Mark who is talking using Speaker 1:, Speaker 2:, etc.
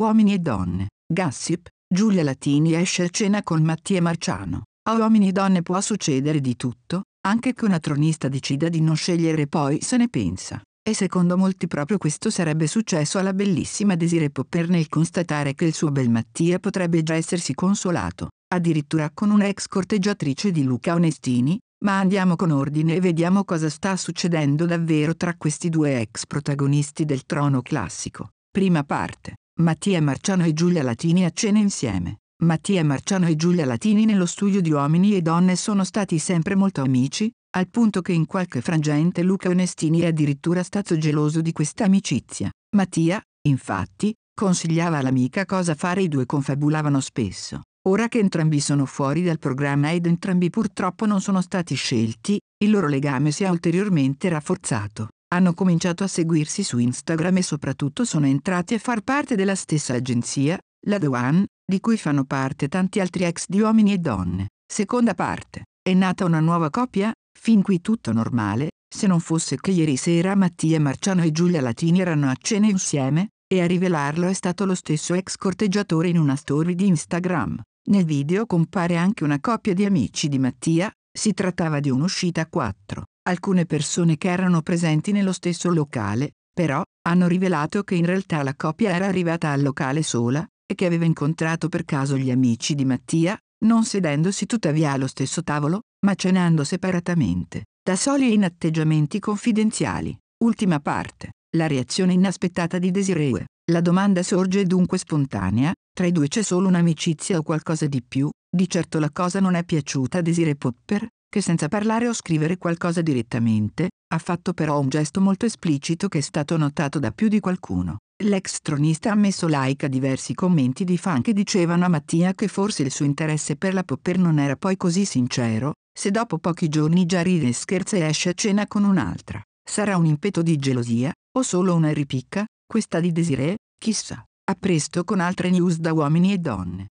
Speaker 1: Uomini e donne, Gassip, Giulia Latini esce a cena con Mattia Marciano. A uomini e donne può succedere di tutto, anche che una tronista decida di non scegliere e poi se ne pensa. E secondo molti proprio questo sarebbe successo alla bellissima Desiree Popper nel constatare che il suo bel Mattia potrebbe già essersi consolato, addirittura con una corteggiatrice di Luca Onestini, ma andiamo con ordine e vediamo cosa sta succedendo davvero tra questi due ex protagonisti del trono classico. Prima parte. Mattia Marciano e Giulia Latini a cena insieme. Mattia Marciano e Giulia Latini nello studio di Uomini e Donne sono stati sempre molto amici, al punto che in qualche frangente Luca Onestini è addirittura stato geloso di questa amicizia. Mattia, infatti, consigliava all'amica cosa fare i due confabulavano spesso. Ora che entrambi sono fuori dal programma ed entrambi purtroppo non sono stati scelti, il loro legame si è ulteriormente rafforzato. Hanno cominciato a seguirsi su Instagram e soprattutto sono entrati a far parte della stessa agenzia, la The One, di cui fanno parte tanti altri ex di uomini e donne. Seconda parte. È nata una nuova coppia? Fin qui tutto normale, se non fosse che ieri sera Mattia Marciano e Giulia Latini erano a cena insieme, e a rivelarlo è stato lo stesso ex corteggiatore in una story di Instagram. Nel video compare anche una coppia di amici di Mattia, si trattava di un'uscita a quattro. Alcune persone che erano presenti nello stesso locale, però, hanno rivelato che in realtà la coppia era arrivata al locale sola e che aveva incontrato per caso gli amici di Mattia, non sedendosi tuttavia allo stesso tavolo, ma cenando separatamente, da soli e in atteggiamenti confidenziali. Ultima parte. La reazione inaspettata di Desiree. La domanda sorge dunque spontanea, tra i due c'è solo un'amicizia o qualcosa di più, di certo la cosa non è piaciuta a Desire Popper, che senza parlare o scrivere qualcosa direttamente, ha fatto però un gesto molto esplicito che è stato notato da più di qualcuno. L'ex tronista ha messo like a diversi commenti di fan che dicevano a Mattia che forse il suo interesse per la Popper non era poi così sincero, se dopo pochi giorni già ride e scherza e esce a cena con un'altra. Sarà un impeto di gelosia, o solo una ripicca? Questa di Desiree, chissà, a presto con altre news da uomini e donne.